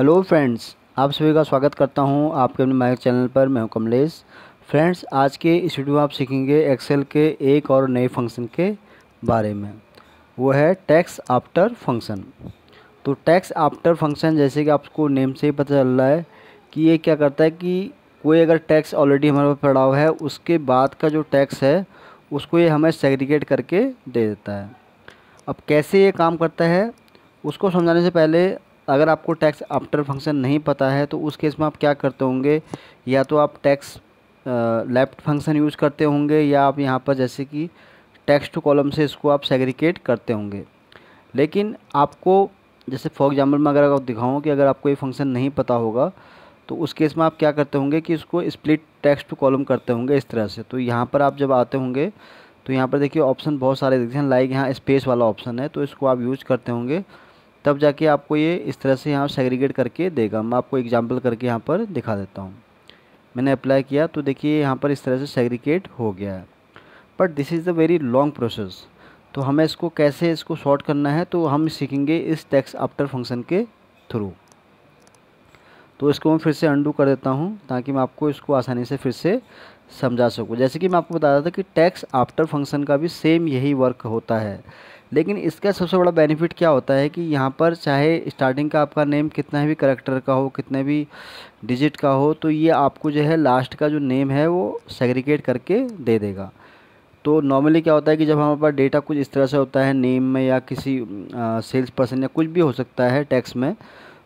hello friends आप सभी का स्वागत करता हूं आपके अपने माइक चैनल पर मैं हूं कमलेश फ्रेंड्स आज के इस वीडियो में आप सीखेंगे एक्सेल के एक और नए फंक्शन के बारे में वो है टैक्स आफ्टर फंक्शन तो टैक्स आफ्टर फंक्शन जैसे कि आपको नेम से ही पता चल रहा है कि ये क्या करता है कि कोई अगर टैक्स ऑलरेडी हमारे पास पड़ा हुआ है उसके बाद का जो टैक्स है उसको ये हमें सेग्रीगेट करके दे देता है अब कैसे ये काम करता है उसको समझाने से पहले अगर आपको टैक्स आफ्टर फंक्शन नहीं पता है तो उस केस में आप क्या करते होंगे या तो आप टैक्स लेफ्ट फंक्शन यूज़ करते होंगे या आप यहाँ पर जैसे कि टेक्स्ट कॉलम से इसको आप सेग्रीकेट करते होंगे लेकिन आपको जैसे फॉर एग्जाम्पल में अगर आप दिखाऊँ कि अगर आपको ये फंक्शन नहीं पता होगा तो उस केस में आप क्या करते होंगे कि इसको स्प्लिट टेक्स्ट कॉलम करते होंगे इस तरह से तो यहाँ पर आप जब आते होंगे तो यहाँ पर देखिए ऑप्शन बहुत सारे दिखते हैं लाइक यहाँ स्पेस वाला ऑप्शन है तो इसको आप यूज करते होंगे तब जाके आपको ये इस तरह से यहाँ सेग्रीगेट करके देगा मैं आपको एग्जाम्पल करके यहाँ पर दिखा देता हूँ मैंने अप्लाई किया तो देखिए यहाँ पर इस तरह से सेग्रीगेट हो गया है but this is the very long process तो हमें इसको कैसे इसको शॉर्ट करना है तो हम सीखेंगे इस टैक्स आफ्टर फंक्शन के थ्रू तो इसको मैं फिर से अंडू कर देता हूँ ताकि मैं आपको इसको आसानी से फिर से समझा सकूँ जैसे कि मैं आपको बता रहा था कि टैक्स आफ्टर फंक्शन का भी सेम यही वर्क होता है लेकिन इसका सबसे बड़ा बेनिफिट क्या होता है कि यहाँ पर चाहे स्टार्टिंग का आपका नेम कितना भी करेक्टर का हो कितने भी डिजिट का हो तो ये आपको जो है लास्ट का जो नेम है वो सेग्रीगेट करके दे देगा तो नॉर्मली क्या होता है कि जब हमारे पास डेटा कुछ इस तरह से होता है नेम में या किसी सेल्स पर्सन या कुछ भी हो सकता है टैक्स में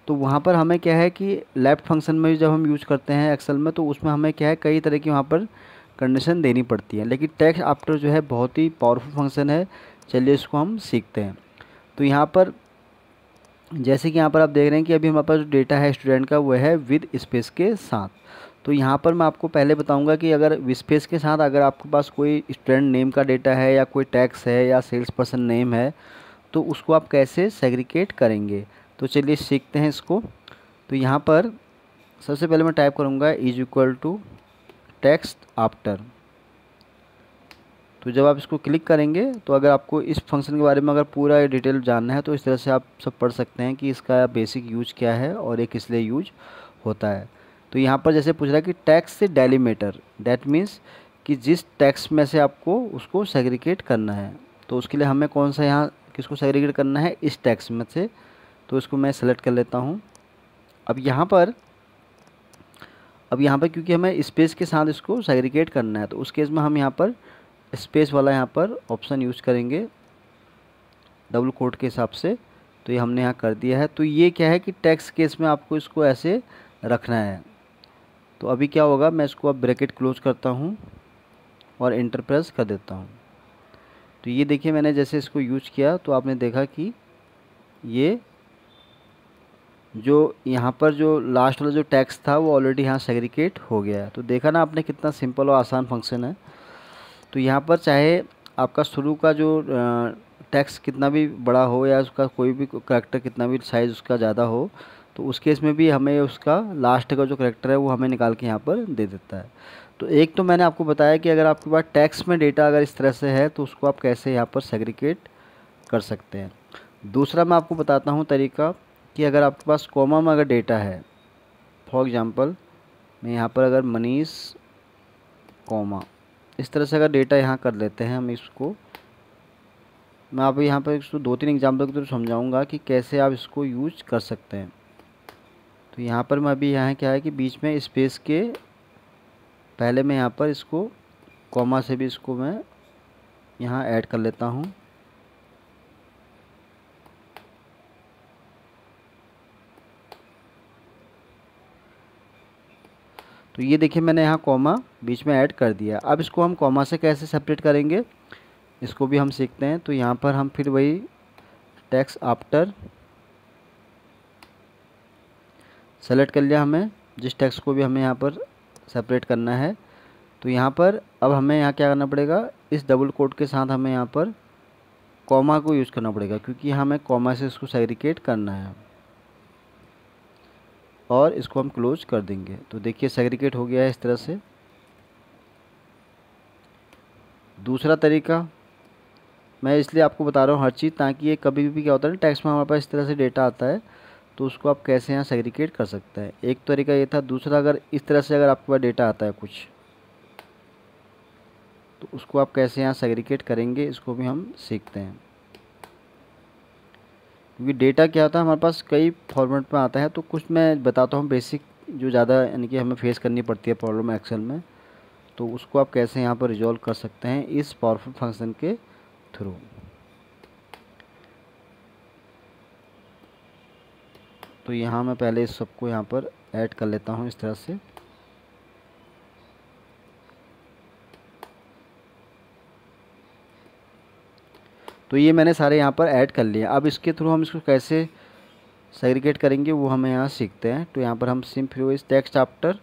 तो वहाँ पर हमें क्या है कि लेफ्ट फंक्शन में जब हम यूज़ करते हैं एक्सेल में तो उसमें हमें क्या है कई तरह की वहाँ पर कंडीशन देनी पड़ती है लेकिन टैक्स आफ्टर जो है बहुत ही पावरफुल फंक्शन है चलिए इसको हम सीखते हैं तो यहाँ पर जैसे कि यहाँ पर आप देख रहे हैं कि अभी हमारे पास जो डेटा है स्टूडेंट का वह है विद स्पेस के साथ तो यहाँ पर मैं आपको पहले बताऊंगा कि अगर स्पेस के साथ अगर आपके पास कोई स्टूडेंट नेम का डेटा है या कोई टैक्स है या सेल्स पर्सन नेम है तो उसको आप कैसे सेग्रीकेट करेंगे तो चलिए सीखते हैं इसको तो यहाँ पर सबसे पहले मैं टाइप करूँगा is equal to text after तो जब आप इसको क्लिक करेंगे तो अगर आपको इस फंक्शन के बारे में अगर पूरा डिटेल जानना है तो इस तरह से आप सब पढ़ सकते हैं कि इसका बेसिक यूज क्या है और ये किस लिए यूज होता है तो यहाँ पर जैसे पूछ रहा है कि टैक्स से डेलीमीटर डैट मीन्स कि जिस टैक्स में से आपको उसको सेग्रीगेट करना है तो उसके लिए हमें कौन सा यहाँ किसको सेग्रीगेट करना है इस टैक्स में से तो इसको मैं सेलेक्ट कर लेता हूँ अब यहाँ पर अब यहाँ पर क्योंकि हमें स्पेस के साथ इसको सेग्रीगेट करना है तो उस केस में हम यहाँ पर स्पेस वाला यहाँ पर ऑप्शन यूज़ करेंगे डबल कोड के हिसाब से तो ये हमने यहाँ कर दिया है तो ये क्या है कि टैक्स केस में आपको इसको ऐसे रखना है तो अभी क्या होगा मैं इसको अब ब्रैकेट क्लोज करता हूँ और इंटर प्रेस कर देता हूँ तो ये देखिए मैंने जैसे इसको यूज किया तो आपने देखा कि ये जो यहाँ पर जो लास्ट वाला जो टैक्स था वो ऑलरेडी यहाँ सेग्रीगेट हो गया है तो देखा ना आपने कितना सिंपल और आसान फंक्शन है तो यहाँ पर चाहे आपका शुरू का जो टैक्स कितना भी बड़ा हो या उसका कोई भी करेक्टर कितना भी साइज़ उसका ज़्यादा हो तो उस केस में भी हमें उसका लास्ट का जो करेक्टर है वो हमें निकाल के यहाँ पर दे देता है तो एक तो मैंने आपको बताया कि अगर आपके पास टैक्स में डेटा अगर इस तरह से है तो उसको आप कैसे यहाँ पर सेग्रीगेट कर सकते हैं दूसरा मैं आपको बताता हूँ तरीका कि अगर आपके पास कॉमा में अगर डेटा है फॉर एग्ज़ाम्पल मैं यहाँ पर अगर मनीष कॉमा इस तरह से अगर डेटा यहाँ कर लेते हैं हम इसको मैं आप यहाँ पर इसको दो तीन एग्जाम्पल के थ्रू समझाऊँगा कि कैसे आप इसको यूज कर सकते हैं तो यहाँ पर मैं अभी यहाँ क्या है कि बीच में स्पेस के पहले मैं यहाँ पर इसको कॉमा से भी इसको मैं यहाँ ऐड कर लेता हूँ तो ये देखिए मैंने यहाँ कॉमा बीच में ऐड कर दिया अब इसको हम कॉमा से कैसे सेपरेट करेंगे इसको भी हम सीखते हैं तो यहाँ पर हम फिर वही टैक्स आफ्टर सेलेक्ट कर लिया हमें जिस टैक्स को भी हमें यहाँ पर सेपरेट करना है तो यहाँ पर अब हमें यहाँ क्या करना पड़ेगा इस डबल कोड के साथ हमें यहाँ पर कॉमा को यूज़ करना पड़ेगा क्योंकि हमें कॉमा से इसको सेग्रीकेट करना है और इसको हम क्लोज कर देंगे तो देखिए सेग्रीगेट हो गया है इस तरह से दूसरा तरीका मैं इसलिए आपको बता रहा हूँ हर चीज़ ताकि ये कभी भी क्या होता है टैक्स में हमारे पास इस तरह से डेटा आता है तो उसको आप कैसे यहाँ सेग्रीगेट कर सकते हैं एक तरीका ये था दूसरा अगर इस तरह से अगर आपके पास डेटा आता है कुछ तो उसको आप कैसे यहाँ सेग्रीगेट करेंगे इसको भी हम सीखते हैं क्योंकि डेटा क्या होता है हमारे पास कई फॉर्मेट में आता है तो कुछ मैं बताता हूँ बेसिक जो ज़्यादा यानी कि हमें फेस करनी पड़ती है प्रॉब्लम एक्सेल में तो उसको आप कैसे यहाँ पर रिजॉल्व कर सकते हैं इस पावरफुल फंक्शन के थ्रू तो यहाँ मैं पहले इस सबको यहाँ पर ऐड कर लेता हूँ इस तरह से तो ये मैंने सारे यहाँ पर ऐड कर लिए अब इसके थ्रू हम इसको कैसे सेग्रीगेट करेंगे वो हम यहाँ सीखते हैं तो यहाँ पर हम सिम इस टेक्स्ट आफ्टर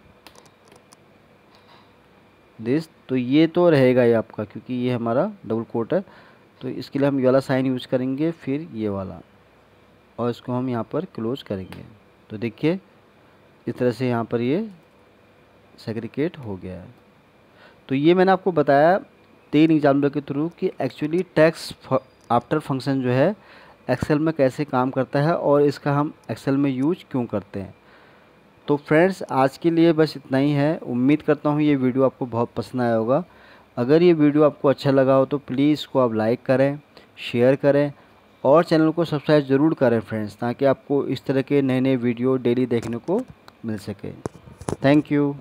दिस तो ये तो रहेगा ये आपका क्योंकि ये हमारा डबल कोट है तो इसके लिए हम ये वाला साइन यूज करेंगे फिर ये वाला और इसको हम यहाँ पर क्लोज करेंगे तो देखिए इस तरह से यहाँ पर ये सेग्रीगेट हो गया है तो ये मैंने आपको बताया तीन एग्जाम्पल के थ्रू कि एक्चुअली टैक्स आफ्टर फंक्शन जो है एक्सेल में कैसे काम करता है और इसका हम एक्सेल में यूज क्यों करते हैं तो फ्रेंड्स आज के लिए बस इतना ही है उम्मीद करता हूँ ये वीडियो आपको बहुत पसंद आया होगा अगर ये वीडियो आपको अच्छा लगा हो तो प्लीज़ इसको आप लाइक करें शेयर करें और चैनल को सब्सक्राइब ज़रूर करें फ्रेंड्स ताकि आपको इस तरह के नए नए वीडियो डेली देखने को मिल सके थैंक यू